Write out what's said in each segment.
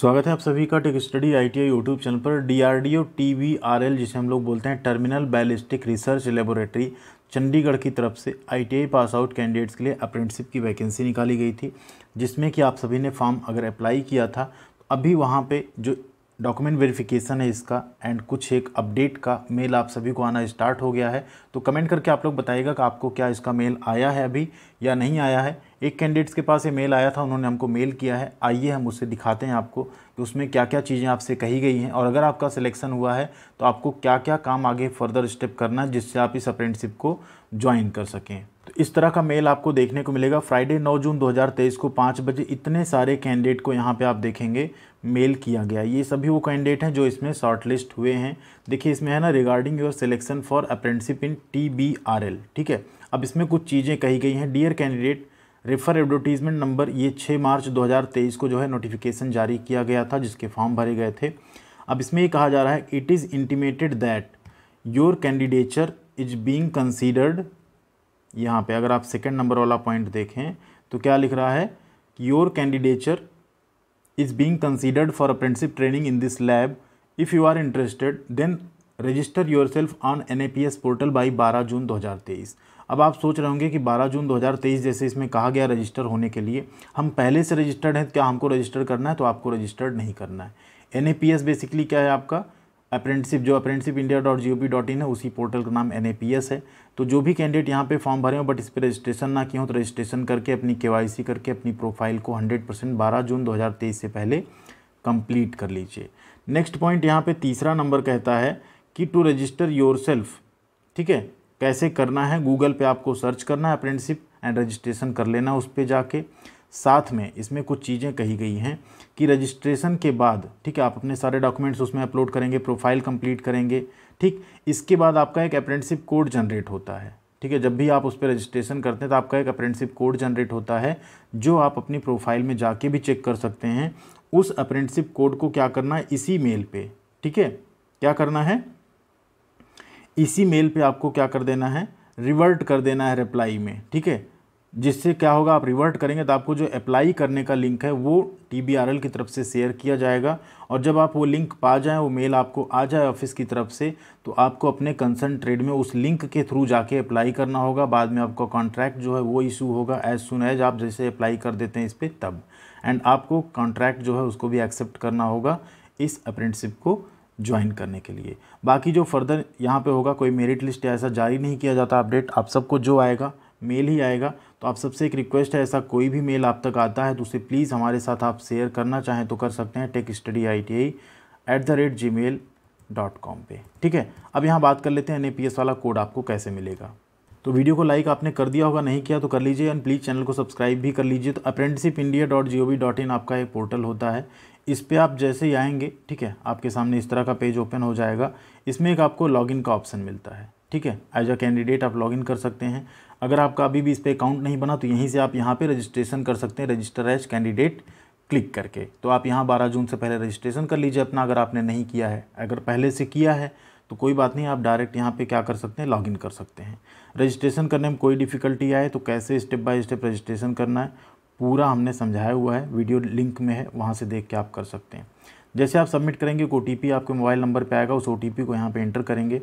स्वागत है आप सभी का tech study ITI YouTube channel पर डीआरडीओ एल जिसे हम लोग बोलते हैं terminal ballistic research laboratory Chandigarh की तरफ से आईटीआई पास आउट कैंडिडेट्स के लिए अप्रेंटिसिप की वैकेंसी निकाली गई थी जिसमें कि आप सभी ने फॉर्म अगर अप्लाई किया था तो अभी वहाँ पे जो डॉक्यूमेंट वेरिफिकेशन है इसका एंड कुछ एक अपडेट का मेल आप सभी को आना स्टार्ट हो गया है तो कमेंट करके आप लोग बताइएगा कि आपको क्या इसका मेल आया है अभी या नहीं आया है एक कैंडिडेट्स के पास ये मेल आया था उन्होंने हमको मेल किया है आइए हम उससे दिखाते हैं आपको कि उसमें क्या क्या चीज़ें आपसे कही गई हैं और अगर आपका सिलेक्शन हुआ है तो आपको क्या क्या काम आगे फर्दर स्टेप करना है जिससे आप इस अप्रेंटशिप को ज्वाइन कर सकें तो इस तरह का मेल आपको देखने को मिलेगा फ्राइडे 9 जून 2023 को पाँच बजे इतने सारे कैंडिडेट को यहाँ पे आप देखेंगे मेल किया गया ये सभी वो कैंडिडेट हैं जो इसमें शॉर्टलिस्ट हुए हैं देखिए इसमें है ना regarding your selection for apprenticeship in T B R L ठीक है अब इसमें कुछ चीज़ें कही गई हैं dear candidate refer advertisement number ये छः मार्च दो को जो है नोटिफिकेशन जारी किया गया था जिसके फॉर्म भरे गए थे अब इसमें ये कहा जा रहा है it is intimated that your candidature is being considered यहाँ पे अगर आप सेकंड नंबर वाला पॉइंट देखें तो क्या लिख रहा है your candidature is being considered for apprenticeship training in this lab if you are interested then register yourself on N A P S portal by बारह जून दो हजार तेईस अब आप सोच रहे होंगे कि बारह जून दो हजार तेईस जैसे इसमें कहा गया रजिस्टर होने के लिए हम पहले से रजिस्टर्ड हैं क्या हमको रजिस्टर करना है तो आपको रजिस्टर्ड नहीं करना है N A P S basically क्या है आपका अप्रेंटिसिप जो apprenticeship India dot G O V dot in है उसी पोर्टल का नाम एन ए पी एस है तो जो भी कैंडिडेट यहाँ पे फॉर्म भरे हो बट इस पर रजिस्ट्रेशन ना किए हो तो रजिस्ट्रेशन करके अपनी के वाई सी करके अपनी प्रोफाइल को हंड्रेड परसेंट बारह जून दो हज़ार तेईस से पहले कंप्लीट कर लीजिए नेक्स्ट पॉइंट यहाँ पे तीसरा नंबर कहता है कि टू रजिस्टर योर सेल्फ ठीक है कैसे करना है गूगल पे आपको सर्च करना है अप्रेंटिसिप एंड रजिस्ट्रेशन कर लेना उस पर जाके साथ में इसमें कुछ चीज़ें कही गई हैं कि रजिस्ट्रेशन के बाद ठीक है आप अपने सारे डॉक्यूमेंट्स उसमें अपलोड करेंगे प्रोफाइल कंप्लीट करेंगे ठीक इसके बाद आपका एक अप्रेंटिसिप कोड जनरेट होता है ठीक है जब भी आप उस पर रजिस्ट्रेशन करते हैं तो आपका एक अप्रेंटिसिप कोड जनरेट होता है जो आप अपनी प्रोफाइल में जाके भी चेक कर सकते हैं उस अप्रेंटिसिप कोड को क्या करना है इसी मेल पर ठीक है क्या करना है इसी मेल पर आपको क्या कर देना है रिवर्ट कर देना है रिप्लाई में ठीक है जिससे क्या होगा आप रिवर्ट करेंगे तो आपको जो अप्लाई करने का लिंक है वो टी की तरफ से शेयर किया जाएगा और जब आप वो लिंक पा जाएँ वो मेल आपको आ जाए ऑफिस की तरफ से तो आपको अपने कंसर्न ट्रेड में उस लिंक के थ्रू जाके अप्लाई करना होगा बाद में आपका कॉन्ट्रैक्ट जो है वो इशू होगा एज सुन एज आप जैसे अप्लाई कर देते हैं इस पर तब एंड आपको कॉन्ट्रैक्ट जो है उसको भी एक्सेप्ट करना होगा इस अप्रेंटिसिप को ज्वाइन करने के लिए बाकी जो फर्दर यहाँ पे होगा कोई मेरिट लिस्ट ऐसा जारी नहीं किया जाता अपडेट आप सबको जो आएगा मेल ही आएगा तो आप सबसे एक रिक्वेस्ट है ऐसा कोई भी मेल आप तक आता है तो उसे प्लीज़ हमारे साथ आप शेयर करना चाहें तो कर सकते हैं tech study I T I at the rate Gmail dot com पर ठीक है अब यहाँ बात कर लेते हैं एन ए पी एस वाला कोड आपको कैसे मिलेगा तो वीडियो को लाइक आपने कर दिया होगा नहीं किया तो कर लीजिए एंड प्लीज़ चैनल को सब्सक्राइब भी कर लीजिए तो apprenticeship India dot G O V dot in आपका एक पोर्टल होता है इस पर आप जैसे ही आएंगे ठीक है आपके सामने इस तरह का पेज ओपन हो जाएगा इसमें एक आपको लॉगिन का ऑप्शन मिलता है ठीक है एज अ कैंडिडेट आप लॉगिन कर सकते हैं अगर आपका अभी भी इस पर अकाउंट नहीं बना तो यहीं से आप यहाँ पे रजिस्ट्रेशन कर सकते हैं रजिस्टर एज कैंडिडेट क्लिक करके तो आप यहाँ बारह जून से पहले रजिस्ट्रेशन कर लीजिए अपना अगर आपने नहीं किया है अगर पहले से किया है तो कोई बात नहीं आप डायरेक्ट यहाँ पे क्या कर सकते हैं लॉगिन कर सकते हैं रजिस्ट्रेशन करने में कोई डिफ़िकल्टी आए तो कैसे स्टेप बाय स्टेप रजिस्ट्रेशन करना है पूरा हमने समझाया हुआ है वीडियो लिंक में है वहाँ से देख के आप कर सकते हैं जैसे आप सबमिट करेंगे ओ आपके मोबाइल नंबर पर आएगा उस ओ को यहाँ पर एंटर करेंगे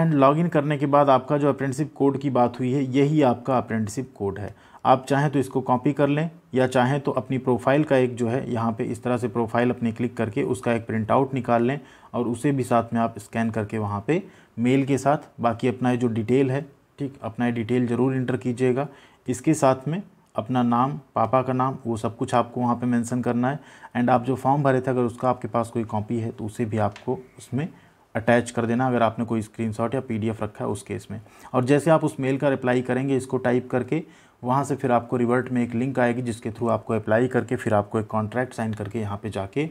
एंड लॉगिन करने के बाद आपका जो अप्रेंटिसिप कोड की बात हुई है यही आपका अप्रेंटिसिप कोड है आप चाहें तो इसको कॉपी कर लें या चाहें तो अपनी प्रोफाइल का एक जो है यहाँ पे इस तरह से प्रोफाइल अपने क्लिक करके उसका एक प्रिंट आउट निकाल लें और उसे भी साथ में आप स्कैन करके वहाँ पे मेल के साथ बाकी अपना जो डिटेल है ठीक अपना डिटेल ज़रूर इंटर कीजिएगा इसके साथ में अपना नाम पापा का नाम वो सब कुछ आपको वहाँ पर मैंसन करना है एंड आप जो फॉर्म भरे थे अगर उसका आपके पास कोई कॉपी है तो उसे भी आपको उसमें अटैच कर देना अगर आपने कोई स्क्रीनशॉट या पीडीएफ रखा है उस केस में और जैसे आप उस मेल का रिप्लाई करेंगे इसको टाइप करके वहाँ से फिर आपको रिवर्ट में एक लिंक आएगी जिसके थ्रू आपको अप्लाई करके फिर आपको एक कॉन्ट्रैक्ट साइन करके यहाँ पे जाके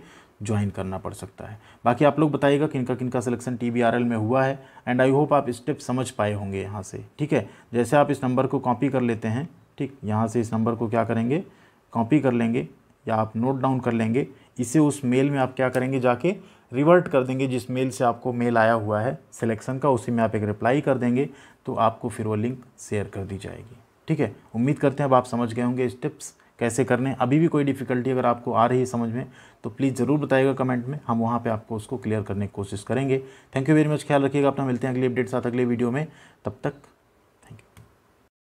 ज्वाइन करना पड़ सकता है बाकी आप लोग बताइएगा किनका किनका सिलेक्शन टी में हुआ है एंड आई होप आप स्टेप समझ पाए होंगे यहाँ से ठीक है जैसे आप इस नंबर को कॉपी कर लेते हैं ठीक यहाँ से इस नंबर को क्या करेंगे कॉपी कर लेंगे या आप नोट डाउन कर लेंगे इसे उस मेल में आप क्या करेंगे जाके रिवर्ट कर देंगे जिस मेल से आपको मेल आया हुआ है सिलेक्शन का उसी में आप एक रिप्लाई कर देंगे तो आपको फिर वो लिंक शेयर कर दी जाएगी ठीक है उम्मीद करते हैं अब आप समझ गए होंगे स्टेप्स कैसे करने अभी भी कोई डिफ़िकल्टी अगर आपको आ रही है समझ में तो प्लीज़ ज़रूर बताइएगा कमेंट में हम वहाँ पे आपको उसको क्लियर करने की कोशिश करेंगे थैंक यू वेरी मच ख्याल रखिएगा अपना मिलते हैं अगली अपडेट साथ अगले वीडियो में तब तक